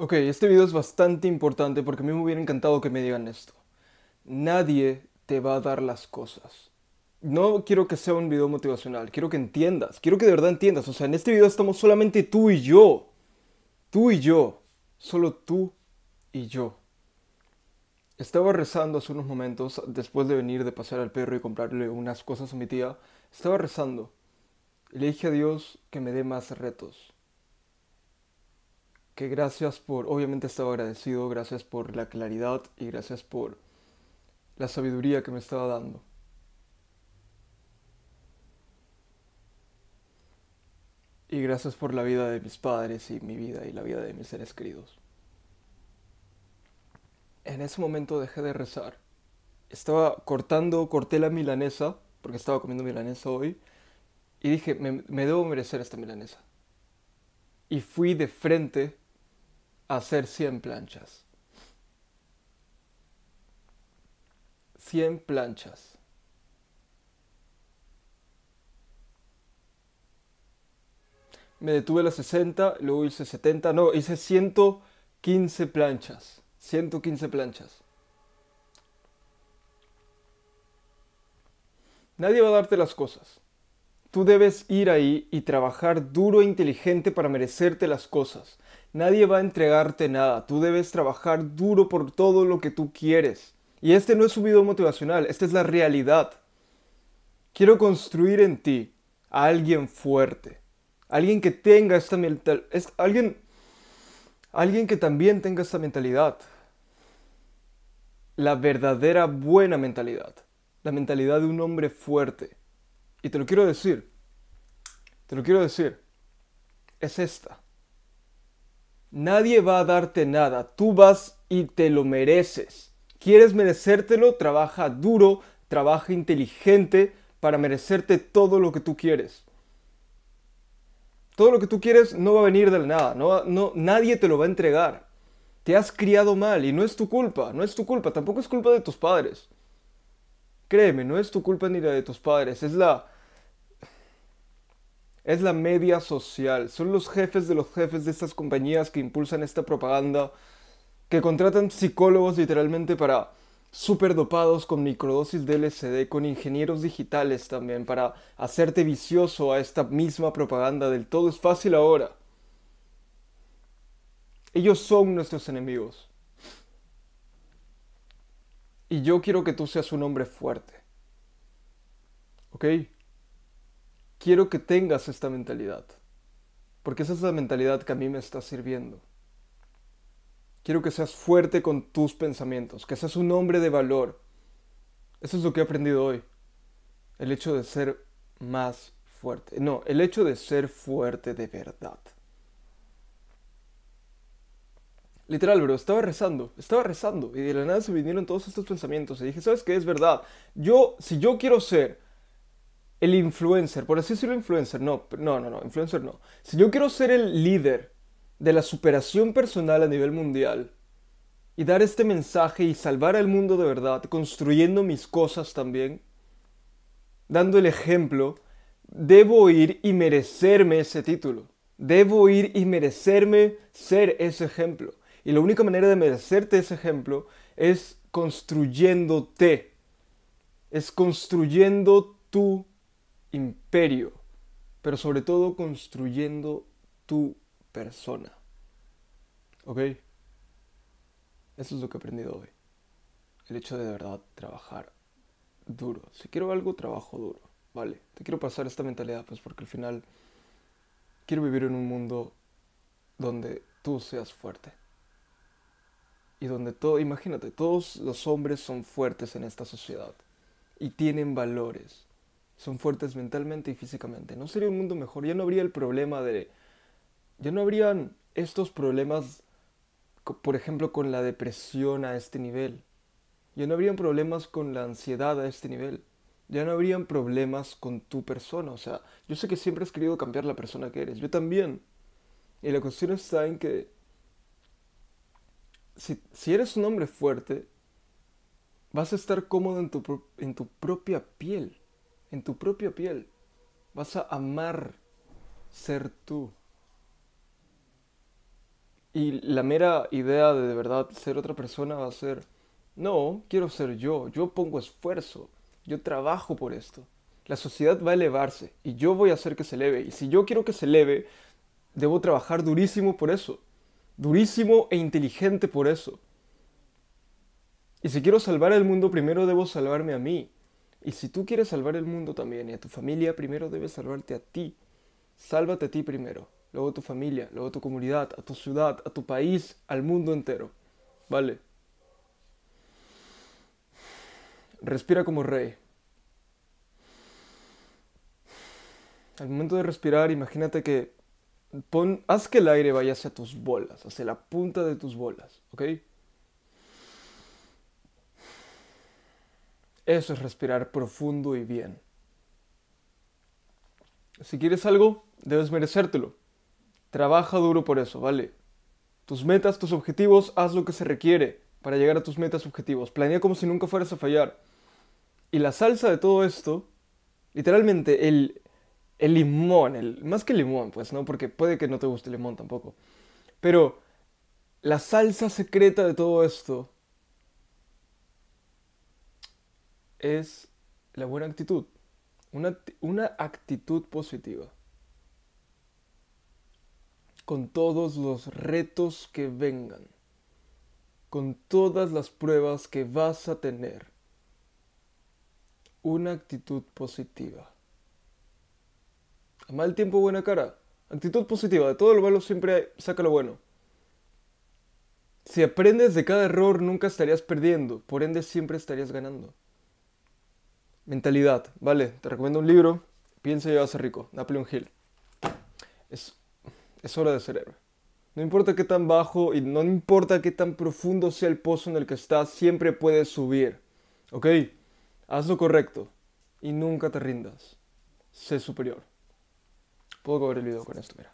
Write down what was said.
Ok, este video es bastante importante porque a mí me hubiera encantado que me digan esto. Nadie te va a dar las cosas. No quiero que sea un video motivacional, quiero que entiendas, quiero que de verdad entiendas. O sea, en este video estamos solamente tú y yo. Tú y yo. Solo tú y yo. Estaba rezando hace unos momentos, después de venir de pasear al perro y comprarle unas cosas a mi tía. Estaba rezando. le dije a Dios que me dé más retos que gracias por, obviamente estaba agradecido, gracias por la claridad y gracias por la sabiduría que me estaba dando. Y gracias por la vida de mis padres y mi vida y la vida de mis seres queridos. En ese momento dejé de rezar. Estaba cortando, corté la milanesa, porque estaba comiendo milanesa hoy, y dije, me, debo merecer esta milanesa. Y fui de frente hacer 100 planchas. 100 planchas. Me detuve a las 60, luego hice 70, no, hice 115 planchas. 115 planchas. Nadie va a darte las cosas. Tú debes ir ahí y trabajar duro e inteligente para merecerte las cosas. Nadie va a entregarte nada. Tú debes trabajar duro por todo lo que tú quieres. Y este no es un video motivacional, esta es la realidad. Quiero construir en ti a alguien fuerte. Alguien que tenga esta mentalidad. alguien, alguien que también tenga esta mentalidad. La verdadera buena mentalidad. La mentalidad de un hombre fuerte. Y te lo quiero decir, te lo quiero decir, es esta. Nadie va a darte nada, tú vas y te lo mereces. ¿Quieres merecértelo? Trabaja duro, trabaja inteligente para merecerte todo lo que tú quieres. Todo lo que tú quieres no va a venir de la nada, no, no, nadie te lo va a entregar. Te has criado mal y no es tu culpa, no es tu culpa, tampoco es culpa de tus padres. Créeme, no es tu culpa ni la de tus padres, es la... Es la media social, son los jefes de los jefes de estas compañías que impulsan esta propaganda, que contratan psicólogos literalmente para super dopados con microdosis de LSD, con ingenieros digitales también, para hacerte vicioso a esta misma propaganda del todo es fácil ahora. Ellos son nuestros enemigos. Y yo quiero que tú seas un hombre fuerte. ¿Ok? Quiero que tengas esta mentalidad. Porque esa es la mentalidad que a mí me está sirviendo. Quiero que seas fuerte con tus pensamientos, que seas un hombre de valor. Eso es lo que he aprendido hoy. El hecho de ser más fuerte. No, el hecho de ser fuerte de verdad. Literal, bro, estaba rezando, estaba rezando y de la nada se vinieron todos estos pensamientos y dije, ¿sabes qué? Es verdad, yo, si yo quiero ser el influencer, por así decirlo influencer, no, no, no, no, influencer no, si yo quiero ser el líder de la superación personal a nivel mundial y dar este mensaje y salvar al mundo de verdad, construyendo mis cosas también, dando el ejemplo, debo ir y merecerme ese título. Debo ir y merecerme ser ese ejemplo. Y la única manera de merecerte ese ejemplo es construyéndote, es construyendo tu imperio, pero sobre todo construyendo tu persona. ¿Ok? Eso es lo que he aprendido hoy. El hecho de de verdad trabajar duro. Si quiero algo, trabajo duro. Vale, te quiero pasar esta mentalidad, pues porque al final quiero vivir en un mundo donde tú seas fuerte y donde todo, imagínate, todos los hombres son fuertes en esta sociedad y tienen valores, son fuertes mentalmente y físicamente. ¿No sería un mundo mejor? Ya no habría el problema de, ya no habrían estos problemas, por ejemplo, con la depresión a este nivel. Ya no habrían problemas con la ansiedad a este nivel. Ya no habrían problemas con tu persona. O sea, yo sé que siempre has querido cambiar la persona que eres. Yo también. Y la cuestión está en que si, eres un hombre fuerte, vas a estar cómodo en tu, en tu propia piel, en tu propia piel. Vas a amar ser tú. Y la mera idea de de verdad ser otra persona va a ser, no, quiero ser yo, yo pongo esfuerzo, yo trabajo por esto. La sociedad va a elevarse y yo voy a hacer que se eleve. Y si yo quiero que se eleve, debo trabajar durísimo por eso durísimo e inteligente por eso. Y si quiero salvar el mundo, primero debo salvarme a mí. Y si tú quieres salvar el mundo también y a tu familia, primero debes salvarte a ti. Sálvate a ti primero, luego a tu familia, luego a tu comunidad, a tu ciudad, a tu país, al mundo entero. ¿Vale? Respira como rey. Al momento de respirar, imagínate que pon, haz que el aire vaya hacia tus bolas, hacia la punta de tus bolas, ¿ok? Eso es respirar profundo y bien. Si quieres algo, debes merecértelo. Trabaja duro por eso, ¿vale? Tus metas, tus objetivos, haz lo que se requiere para llegar a tus metas, objetivos. Planea como si nunca fueras a fallar. Y la salsa de todo esto, literalmente el, el limón, el, más que limón, pues, ¿no? Porque puede que no te guste el limón tampoco. Pero la salsa secreta de todo esto es la buena actitud. una actitud positiva. Con todos los retos que vengan. Con todas las pruebas que vas a tener. Una actitud positiva. A mal tiempo, buena cara. Actitud positiva, de todo lo malo siempre saca lo bueno. Si aprendes de cada error, nunca estarías perdiendo, por ende siempre estarías ganando. Mentalidad, vale, te recomiendo un libro, piensa y vas a ser rico, Napoleon Hill. Es, es hora de ser No importa qué tan bajo y no importa qué tan profundo sea el pozo en el que estás, siempre puedes subir. ¿Ok? Haz lo correcto y nunca te rindas. Sé superior a cobrar el video con esto, mira.